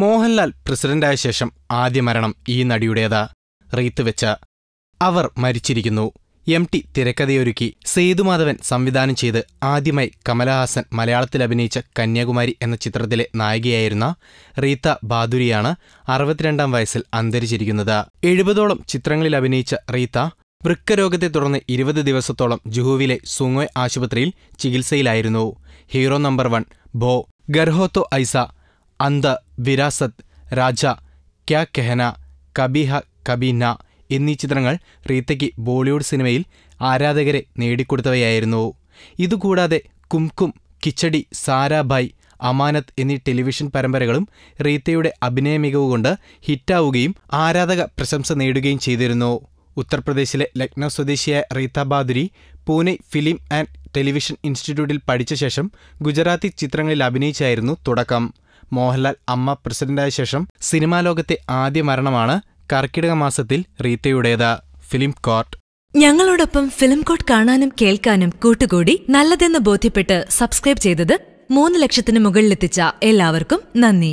മോഹൻലാൽ പ്രസിഡന്റായ ശേഷം ആദ്യ മരണം ഈ നടിയുടേതാ റീത്ത് വെച്ച അവർ മരിച്ചിരിക്കുന്നു എം ടി തിരക്കഥയൊരുക്കി സേതുമാധവൻ സംവിധാനം ചെയ്ത് ആദ്യമായി കമലഹാസൻ മലയാളത്തിൽ അഭിനയിച്ച കന്യാകുമാരി എന്ന ചിത്രത്തിലെ നായികയായിരുന്ന റീത്ത ബാദുരിയാണ് അറുപത്തിരണ്ടാം വയസ്സിൽ അന്തരിച്ചിരിക്കുന്നത് എഴുപതോളം ചിത്രങ്ങളിൽ അഭിനയിച്ച റീത്ത വൃക്കരോഗത്തെ തുടർന്ന് ഇരുപത് ദിവസത്തോളം ജുഹുവിലെ സുങ്ങോയ് ആശുപത്രിയിൽ ചികിത്സയിലായിരുന്നു ഹീറോ നമ്പർ വൺ ബോ ഗർഹോത്തോ ഐസ അന്ത വിരാസത്ത് രാജ ക്യാ കെഹന കബീഹ കബീന എന്നീ ചിത്രങ്ങൾ റീത്തയ്ക്ക് ബോളിവുഡ് സിനിമയിൽ ആരാധകരെ നേടിക്കൊടുത്തവയായിരുന്നു ഇതുകൂടാതെ കുംകും കിച്ചടി സാരാഭായ് അമാനത്ത് എന്നീ ടെലിവിഷൻ പരമ്പരകളും റീത്തയുടെ അഭിനയ മികവുകൊണ്ട് ഹിറ്റാവുകയും ആരാധക പ്രശംസ നേടുകയും ചെയ്തിരുന്നു ഉത്തർപ്രദേശിലെ ലക്നൗ സ്വദേശിയായ Reeta Bhaduri Pune film and television ഇൻസ്റ്റിറ്റ്യൂട്ടിൽ പഠിച്ച ശേഷം ഗുജറാത്തി ചിത്രങ്ങളിൽ അഭിനയിച്ചായിരുന്നു തുടക്കം മോഹൻലാൽ അമ്മ പ്രസിഡന്റായ ശേഷം സിനിമാ ലോകത്തെ ആദ്യ മരണമാണ് കർക്കിടക മാസത്തിൽ റീത്തയുടേത് ഫിലിം കോർട്ട് ഞങ്ങളോടൊപ്പം ഫിലിം കോട്ട് കാണാനും കേൾക്കാനും കൂട്ടുകൂടി നല്ലതെന്ന് ബോധ്യപ്പെട്ട് സബ്സ്ക്രൈബ് ചെയ്തത് മൂന്ന് ലക്ഷത്തിന് മുകളിലെത്തിച്ച എല്ലാവർക്കും നന്ദി